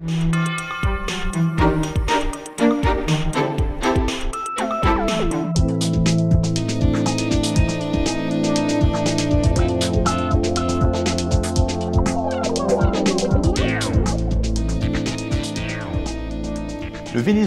Música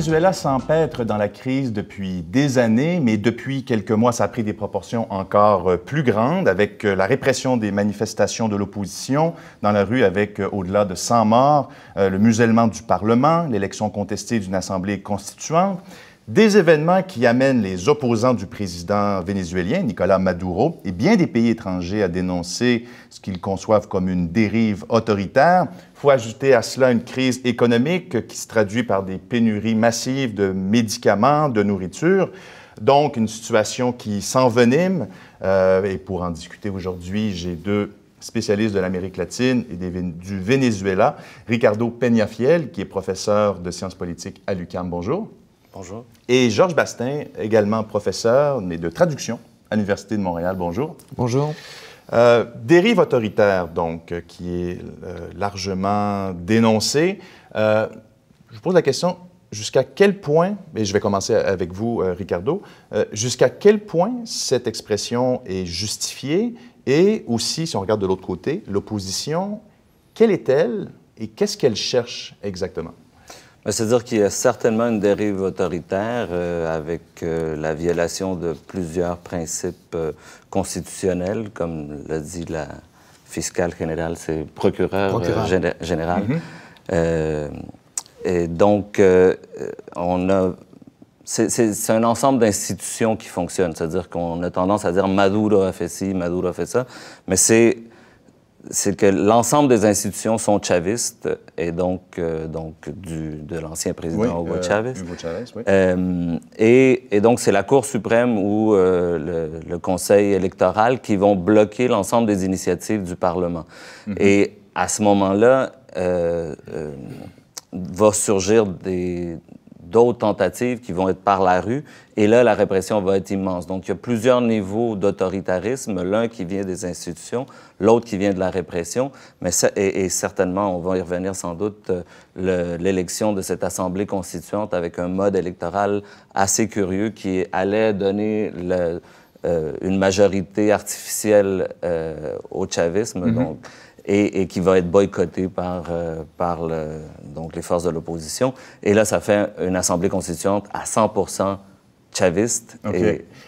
Venezuela s'empêtre dans la crise depuis des années, mais depuis quelques mois, ça a pris des proportions encore euh, plus grandes, avec euh, la répression des manifestations de l'opposition dans la rue, avec euh, au-delà de 100 morts, le musellement du Parlement, l'élection contestée d'une assemblée constituante. Des événements qui amènent les opposants du président vénézuélien, Nicolas Maduro, et bien des pays étrangers à dénoncer ce qu'ils conçoivent comme une dérive autoritaire. Il faut ajouter à cela une crise économique qui se traduit par des pénuries massives de médicaments, de nourriture. Donc, une situation qui s'envenime. Euh, et pour en discuter aujourd'hui, j'ai deux spécialistes de l'Amérique latine et du Venezuela, Ricardo Peñafiel, qui est professeur de sciences politiques à l'UCAM. Bonjour. Bonjour. Et Georges Bastin, également professeur, mais de traduction à l'Université de Montréal. Bonjour. Bonjour. Euh, dérive autoritaire, donc, euh, qui est euh, largement dénoncée. Euh, je vous pose la question, jusqu'à quel point, et je vais commencer avec vous, Ricardo, jusqu'à quel point cette expression est justifiée et aussi, si on regarde de l'autre côté, l'opposition, quelle est-elle et qu'est-ce qu'elle cherche exactement? Ben, c'est-à-dire qu'il y a certainement une dérive autoritaire euh, avec euh, la violation de plusieurs principes euh, constitutionnels, comme l'a dit la fiscale générale, c'est procureur, général. Mm-hmm. et donc, on a. C'est un ensemble d'institutions qui fonctionnent. C'est-à-dire qu'on a tendance à dire Maduro a fait ci, Maduro a fait ça, mais c'est c'est que l'ensemble des institutions sont chavistes et donc, euh, donc de l'ancien président euh, Hugo Chavez. Euh, et, donc, c'est la Cour suprême ou le, Conseil électoral qui vont bloquer l'ensemble des initiatives du Parlement. Mhm. Et à ce moment-là, va surgir des, d'autres tentatives qui vont être par la rue. Et là, la répression va être immense. Donc, il y a plusieurs niveaux d'autoritarisme, l'un qui vient des institutions, l'autre qui vient de la répression. Mais ça, et, certainement, on va y revenir sans doute, euh, l'élection de cette Assemblée constituante avec un mode électoral assez curieux qui allait donner euh, une majorité artificielle euh, au chavisme. Mm-hmm. Donc, et, qui va être boycotté par, euh, par donc les forces de l'opposition. Et là, ça fait une assemblée constituante à 100 chaviste.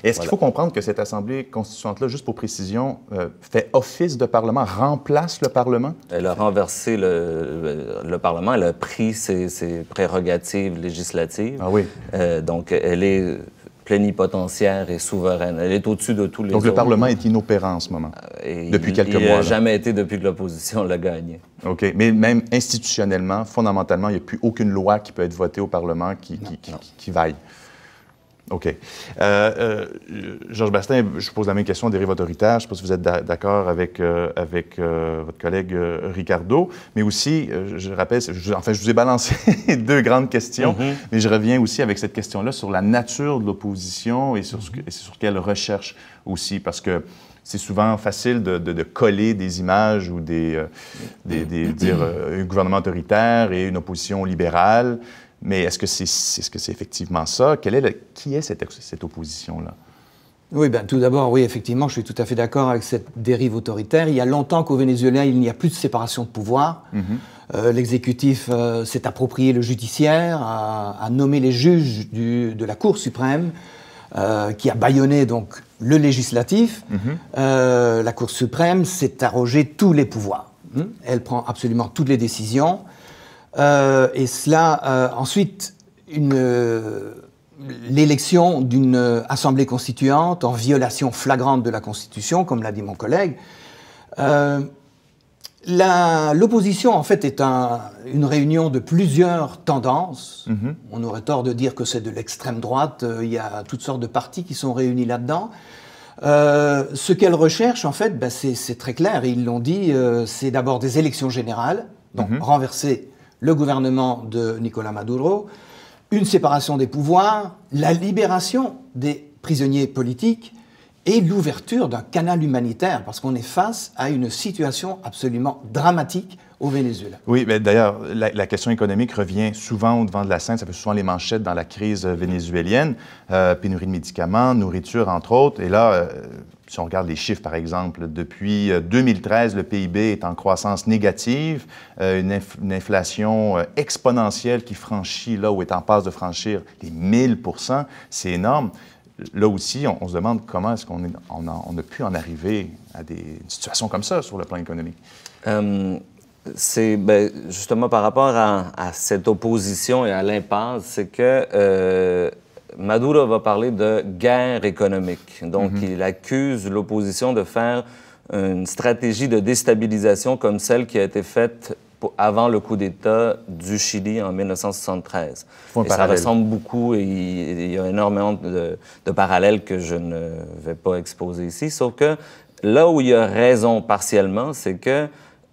Est-ce qu'il faut comprendre que cette assemblée constituante-là, juste pour précision, euh, fait office de parlement, remplace le parlement? Elle a renversé le, le, parlement, elle a pris ses, prérogatives législatives. Ah oui. Euh, donc, elle est plénipotentiaire et souveraine. Elle est au-dessus de tous les Donc le Parlement est inopérant en ce moment, euh, depuis quelques mois. Il n'a jamais été depuis que l'opposition l'a gagné. OK. Mais même institutionnellement, fondamentalement, il n'y a plus aucune loi qui peut être votée au Parlement qui, qui vaille. OK. Euh, euh, Georges Bastin, je pose la même question, dérive autoritaire. Je ne sais pas si vous êtes d'accord avec, euh, avec votre collègue Ricardo, mais aussi, je rappelle, en enfin, je vous ai balancé deux grandes questions, mm-hmm. mais je reviens aussi avec cette question-là sur la nature de l'opposition et, sur sur quelle recherche aussi, parce que c'est souvent facile de, coller des images ou des, euh, dire euh, un gouvernement autoritaire et une opposition libérale. Mais est-ce que c'est effectivement ça? est qui est cette, opposition-là? Oui, ben, tout d'abord, oui, effectivement, je suis tout à fait d'accord avec cette dérive autoritaire. Il y a longtemps qu'au Venezuela, il n'y a plus de séparation de pouvoir. Mm-hmm. Euh, l'exécutif s'est approprié le judiciaire, a, nommé les juges de la Cour suprême, qui a bâillonné donc le législatif, mhm. euh, la Cour suprême s'est arrogée tous les pouvoirs. Mhm. Elle prend absolument toutes les décisions. Euh, et cela, euh, ensuite, l'élection d'une assemblée constituante en violation flagrante de la Constitution, comme l'a dit mon collègue, L'opposition, en fait, est une réunion de plusieurs tendances. Mhm. On aurait tort de dire que c'est de l'extrême droite. Euh, il y a toutes sortes de partis qui sont réunis là-dedans. Euh, ce qu'elle recherche, en fait, ben, c'est très clair. Ils l'ont dit, euh, c'est d'abord des élections générales, donc mhm. renverser le gouvernement de Nicolas Maduro, une séparation des pouvoirs, la libération des prisonniers politiques, et l'ouverture d'un canal humanitaire, parce qu'on est face à une situation absolument dramatique au Venezuela. Oui, mais d'ailleurs, la, question économique revient souvent au devant de la scène, ça fait souvent les manchettes dans la crise vénézuélienne, euh, pénurie de médicaments, nourriture, entre autres. Et là, euh, si on regarde les chiffres, par exemple, depuis 2013, euh, le PIB est en croissance négative, une, une, inflation exponentielle qui franchit, là où est en passe de franchir, les 1000 C'est énorme là aussi, on, se demande comment est-ce qu'on on a, pu en arriver à des situations comme ça sur le plan économique. Euh, c'est ben, justement par rapport à, cette opposition et à l'impasse, c'est que euh, Maduro va parler de guerre économique. Donc, mm-hmm. il accuse l'opposition de faire une stratégie de déstabilisation comme celle qui a été faite avant le coup d'État du Chili en 1973. ça ressemble beaucoup et il y a énormément de, parallèles que je ne vais pas exposer ici, sauf que là où il y a raison partiellement, c'est que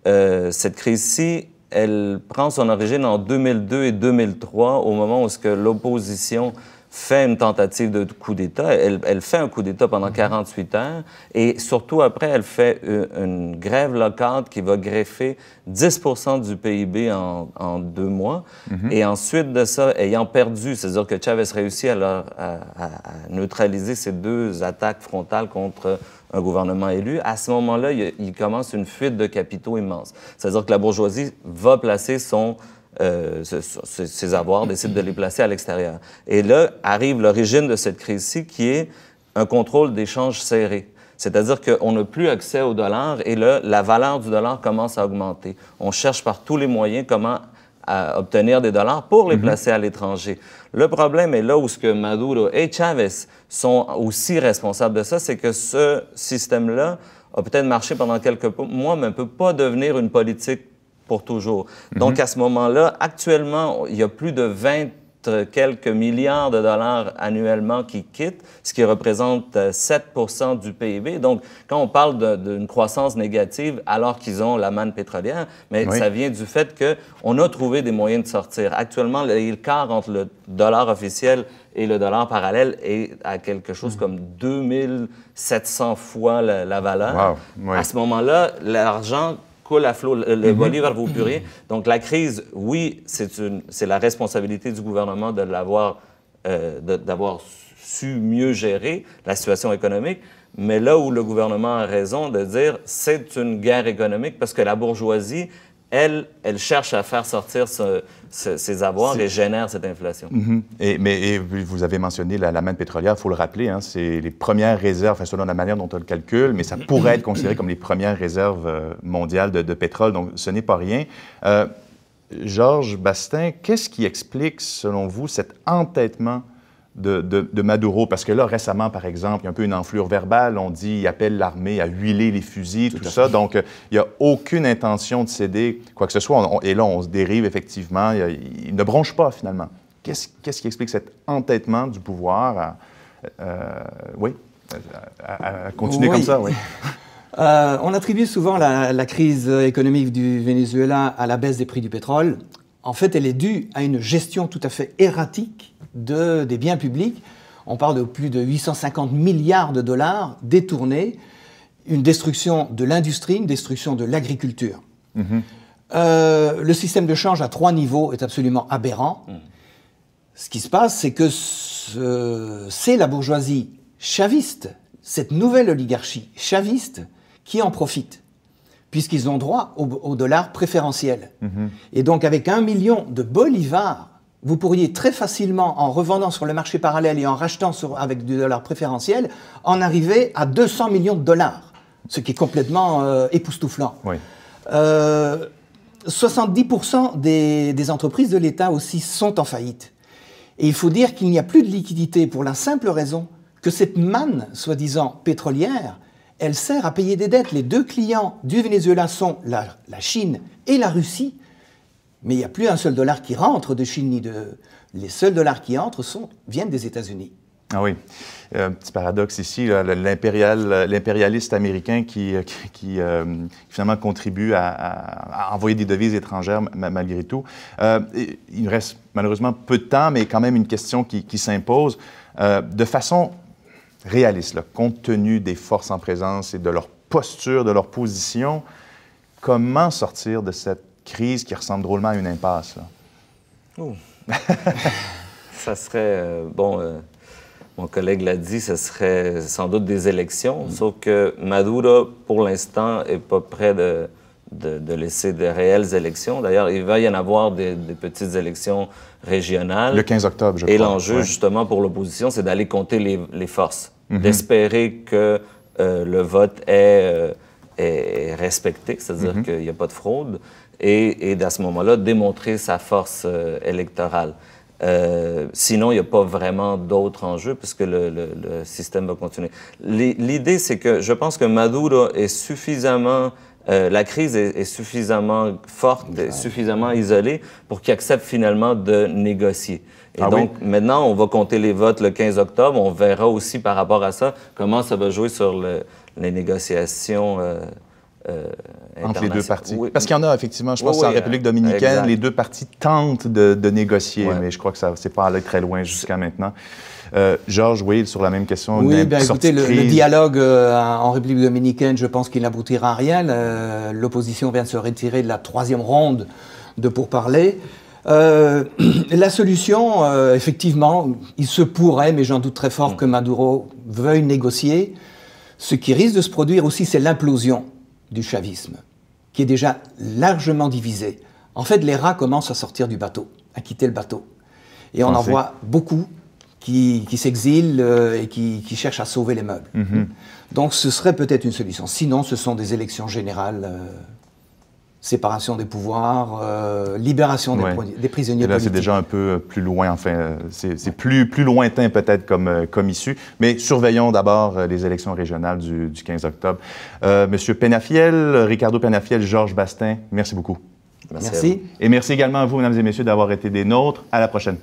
euh, cette crise-ci, elle prend son origine en 2002 et 2003, au moment où ce que l'opposition fait une tentative de coup d'État. Elle, fait un coup d'État pendant 48 mhm. heures et surtout après, elle fait euh, une, grève locale qui va greffer 10 du PIB en, deux mois. Mhm. Et ensuite de ça, ayant perdu, c'est-à-dire que Chavez réussit à, à, neutraliser ces deux attaques frontales contre un gouvernement élu, à ce moment-là, il, il commence une fuite de capitaux immense. C'est-à-dire que la bourgeoisie va placer son ses euh, ce, avoirs, décide de les placer à l'extérieur. Et là arrive l'origine de cette crise-ci qui est un contrôle d'échange serré. C'est-à-dire qu'on n'a plus accès au dollar et là, la valeur du dollar commence à augmenter. On cherche par tous les moyens comment à euh, obtenir des dollars pour les mhm. placer à l'étranger. Le problème est là où ce que Maduro et Chavez sont aussi responsables de ça, c'est que ce système-là a peut-être marché pendant quelques mois, mais ne peut pas devenir une politique toujours. Mhm. Donc, à ce moment-là, actuellement, il y a plus de 20 quelques milliards de dollars annuellement qui quittent, ce qui représente 7 euh, du PIB. Donc, quand on parle d'une croissance négative alors qu'ils ont la manne pétrolière, mais ça vient du fait qu'on a trouvé des moyens de sortir. Actuellement, le quart entre le dollar officiel et le dollar parallèle est à quelque chose mhm. comme 2700 fois la, valeur. À ce moment-là, l'argent coule à flot, le, le mhm. vers mhm. Donc la crise, oui, c'est la responsabilité du gouvernement de l'avoir euh, d'avoir su mieux gérer la situation économique, mais là où le gouvernement a raison de dire c'est une guerre économique parce que la bourgeoisie elle, cherche à faire sortir ses avoirs et génère cette inflation. Mhm. et, mais vous avez mentionné la, la manne pétrolière, il faut le rappeler, hein, c'est les premières réserves, selon la manière dont on le calcule, mais ça pourrait être considéré comme les premières réserves euh, mondiales de, pétrole, donc ce n'est pas rien. Euh, Georges Bastin, qu'est-ce qui explique, selon vous, cet entêtement de, Maduro, parce que là, récemment, par exemple, il y a un peu une enflure verbale, on dit, il appelle l'armée à huiler les fusils, tout, ça, donc euh, il n'y a aucune intention de céder quoi que ce soit, et là, on se dérive effectivement, il, ne bronche pas finalement. Qu'est-ce qui explique cet entêtement du pouvoir à, euh, continuer comme ça, oui. Euh, on attribue souvent la crise économique du Venezuela à la baisse des prix du pétrole. En fait, elle est due à une gestion tout à fait erratique de, des biens publics. On parle de plus de 850 milliards de dollars détournés, une destruction de l'industrie, une destruction de l'agriculture. Mhm. Euh, le système de change à trois niveaux est absolument aberrant. Mhm. Ce qui se passe, c'est que c'est la bourgeoisie chaviste, cette nouvelle oligarchie chaviste, qui en profite, puisqu'ils ont droit au, dollar préférentiel. Mhm. Et donc avec un million de bolivars vous pourriez très facilement, en revendant sur le marché parallèle et en rachetant avec du dollar préférentiel, en arriver à 200 millions de dollars, ce qui est complètement euh, époustouflant. 70% euh, des, entreprises de l'État aussi sont en faillite. Et il faut dire qu'il n'y a plus de liquidité pour la simple raison que cette manne, soi-disant pétrolière, elle sert à payer des dettes. Les deux clients du Venezuela sont la Chine et la Russie mais il n'y a plus un seul dollar qui rentre de Chine ni de. Les seuls dollars qui entrent sont, viennent des États-Unis. Ah oui. Euh, petit paradoxe ici, l'impérialiste américain qui, euh, euh, qui, finalement contribue à, envoyer des devises étrangères malgré tout. Euh, il reste malheureusement peu de temps, mais quand même une question qui, s'impose. de façon réaliste, compte tenu des forces en présence et de leur posture, de leur position, comment sortir de cette crise qui ressemble drôlement à une impasse. ça serait. Euh, bon, euh, mon collègue l'a dit, ça serait sans doute des élections, mm. sauf que Maduro, pour l'instant, n'est pas prêt de, de, laisser de réelles élections. D'ailleurs, il va y en avoir des, petites élections régionales. Le 15 octobre, je et crois. Et l'enjeu, justement, pour l'opposition, c'est d'aller compter les, forces, mm-hmm. d'espérer que euh, le vote est, respecté, c'est-à-dire mm-hmm. qu'il n'y a pas de fraude et, et ce moment-là démontrer sa force euh, électorale. Euh, sinon, il n'y a pas vraiment d'autres enjeux puisque le, système va continuer. L'idée, c'est que je pense que Maduro est suffisamment... Euh, la crise est, suffisamment forte, suffisamment isolée pour qu'il accepte finalement de négocier. Et ah donc, maintenant, on va compter les votes le 15 octobre. On verra aussi par rapport à ça comment ça va jouer sur les négociations. Euh, Entre les deux parties. Parce qu'il y en a, effectivement, je pense que en République dominicaine, les deux parties tentent de, négocier, mais je crois que ça c'est pas allé très loin jusqu'à maintenant. Euh, Georges, oui, sur la même question. Oui, bien écoutez, le, dialogue euh, en République dominicaine, je pense qu'il n'aboutira à rien. Euh, l'opposition vient de se retirer de la troisième ronde de pourparlers. la solution, effectivement, il se pourrait, mais j'en doute très fort, mm. que Maduro veuille négocier. Ce qui risque de se produire aussi, c'est l'implosion du chavisme, qui est déjà largement divisé. En fait, les rats commencent à sortir du bateau, à quitter le bateau. Et on en, voit beaucoup qui, qui s'exilent euh, et qui, qui, cherchent à sauver les meubles. Mhm. Donc ce serait peut-être une solution. Sinon, ce sont des élections générales. Euh, séparation des pouvoirs, euh, libération des, prisonniers Et là, c'est déjà un peu euh, plus loin, enfin, euh, c'est plus, plus lointain peut-être comme, comme issue. Mais surveillons d'abord les élections régionales du, 15 octobre. Euh, Monsieur Penafiel, Ricardo Penafiel, Georges Bastin, merci beaucoup. merci. Et merci également à vous, mesdames et messieurs, d'avoir été des nôtres. À la prochaine.